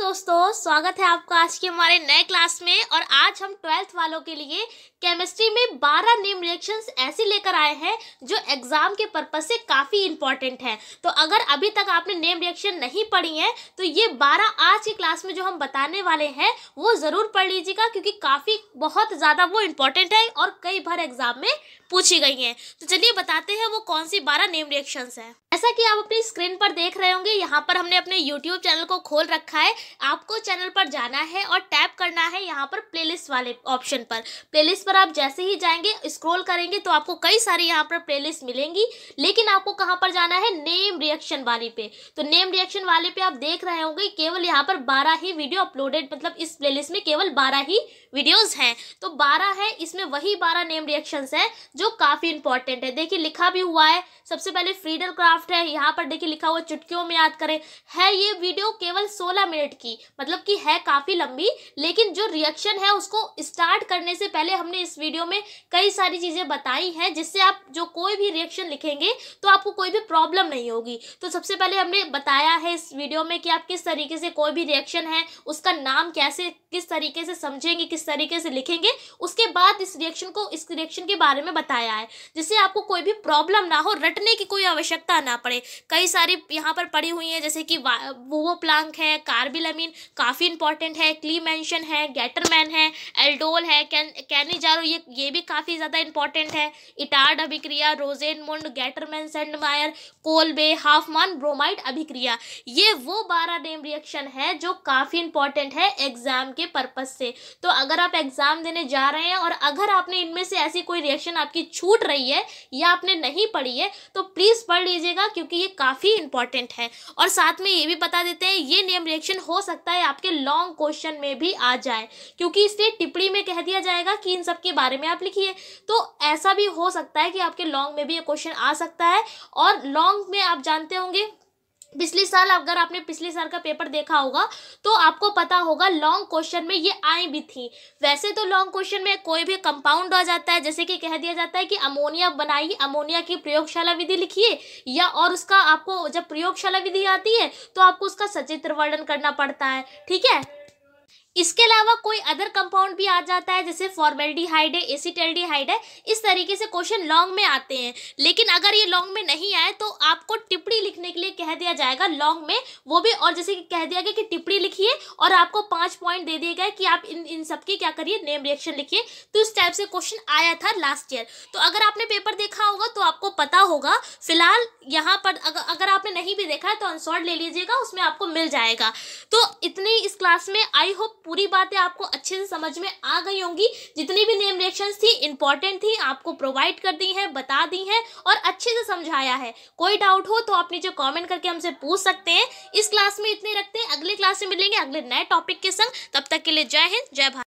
दोस्तों स्वागत है आपका आज के हमारे नए क्लास में और आज हम ट्वेल्थ वालों के लिए केमिस्ट्री में 12 नेम रिएक्शंस ऐसे लेकर आए हैं जो एग्ज़ाम के पर्पज से काफ़ी इंपॉर्टेंट हैं तो अगर अभी तक आपने नेम रिएक्शन नहीं पढ़ी है तो ये 12 आज की क्लास में जो हम बताने वाले हैं वो ज़रूर पढ़ लीजिएगा क्योंकि काफ़ी बहुत ज़्यादा वो इम्पॉर्टेंट है और कई बार एग्ज़ाम में पूछी गई हैं तो चलिए बताते हैं वो कौन सी बारह नेम रिएक्शंस हैं जैसा कि आप अपनी स्क्रीन पर देख रहे होंगे यहाँ पर हमने अपने YouTube चैनल को खोल रखा है आपको चैनल पर जाना है और टैप करना है यहाँ पर प्लेलिस्ट वाले ऑप्शन पर प्लेलिस्ट पर आप जैसे ही जाएंगे स्क्रॉल करेंगे तो आपको कई सारी यहाँ पर प्लेलिस्ट मिलेंगी लेकिन आपको कहाँ पर जाना है नेम रिएक्शन वाली पे तो नेम रिएक्शन वाले पे आप देख रहे होंगे केवल यहाँ पर बारह ही वीडियो अपलोडेड मतलब इस प्लेलिस्ट में केवल बारह ही वीडियोज हैं तो बारह है इसमें वही बारह नेम रिएक्शन है जो काफ़ी इंपॉर्टेंट है देखिए लिखा भी हुआ है सबसे पहले फ्रीडल क्राफ्ट है यहाँ पर देखिए लिखा हुआ चुटकियों में याद करें है ये वीडियो केवल सोलह मिनट की मतलब कि है काफ़ी लंबी लेकिन जो रिएक्शन है उसको स्टार्ट करने से पहले हमने इस वीडियो में कई सारी चीज़ें बताई हैं जिससे आप जो कोई भी रिएक्शन लिखेंगे तो आपको कोई भी प्रॉब्लम नहीं होगी तो सबसे पहले हमने बताया है इस वीडियो में कि आप किस तरीके से कोई भी रिएक्शन है उसका नाम कैसे किस तरीके से समझेंगे किस तरीके से लिखेंगे उसके बाद इस रिएक्शन को इस रिएक्शन के बारे में बता बताया है जिससे आपको कोई भी प्रॉब्लम ना हो रटने की कोई आवश्यकता ना पड़े कई सारी यहाँ पर पड़ी हुई हैं जैसे कि वो प्लांक है कार्बिलमीन काफ़ी इंपॉर्टेंट है क्लीमेंशन है गैटरमैन है है कैन कैनिजारो ये ये भी काफ़ी ज़्यादा इंपॉर्टेंट है इटार्ड अभिक्रिया Rosenmund Gattermann Sandmeyer Kolbe Hofmann bromide अभिक्रिया ये वो बारह नेम रिएक्शन है जो काफ़ी इंपॉर्टेंट है एग्जाम के पर्पज से तो अगर आप एग्जाम देने जा रहे हैं और अगर आपने इनमें से ऐसी कोई रिएक्शन आपकी छूट रही है या आपने नहीं पढ़ी है तो प्लीज़ पढ़ लीजिएगा क्योंकि ये काफ़ी इंपॉर्टेंट है और साथ में ये भी बता देते हैं ये नेम रिएक्शन हो सकता है आपके लॉन्ग क्वेश्चन में भी आ जाए क्योंकि इसने टिप्पणी में कह दिया जाएगा कि इन सब के बारे में आप लिखिए तो ऐसा भी हो सकता है कि आपके लॉन्ग में भी ये क्वेश्चन आ सकता है और लॉन्ग में आप जानते होंगे पिछले साल अगर आपने पिछले साल का पेपर देखा होगा तो आपको पता होगा लॉन्ग क्वेश्चन में ये आई भी थी वैसे तो लॉन्ग क्वेश्चन में कोई भी कंपाउंड आ जाता है जैसे कि कह दिया जाता है कि अमोनिया बनाइए अमोनिया की प्रयोगशाला विधि लिखिए या और उसका आपको जब प्रयोगशाला विधि आती है तो आपको उसका सचित्र वर्णन करना पड़ता है ठीक है इसके अलावा कोई अदर कंपाउंड भी आ जाता है जैसे फॉर्मेल्डिहाइड है एसिटेल्डिहाइड है इस तरीके से क्वेश्चन लॉन्ग में आते हैं लेकिन अगर ये लॉन्ग में नहीं आए तो आपको टिप्पणी लिखने के लिए कह दिया जाएगा लॉन्ग में वो भी और जैसे कह दिया गया कि टिप्पणी लिखिए और आपको पाँच पॉइंट दे दिए गए कि आप इन इन सबके क्या करिए नेम रिएक्शन लिखिए तो इस टाइप से क्वेश्चन आया था लास्ट ईयर तो अगर आपने पेपर देखा होगा तो आपको पता होगा फिलहाल यहाँ पर अगर अगर आपने नहीं भी देखा है तो अनसॉर्ट ले लीजिएगा उसमें आपको मिल जाएगा तो इतनी इस क्लास में आई होप पूरी बातें आपको अच्छे से समझ में आ गई होंगी जितनी भी नेम रिएक्शंस थी इंपॉर्टेंट थी आपको प्रोवाइड कर दी हैं बता दी हैं और अच्छे से समझाया है कोई डाउट हो तो आप नीचे कॉमेंट करके हमसे पूछ सकते हैं इस क्लास में इतने रखते हैं अगले क्लास में मिलेंगे अगले नए टॉपिक के संग तब तक के लिए जय हिंद जय भारत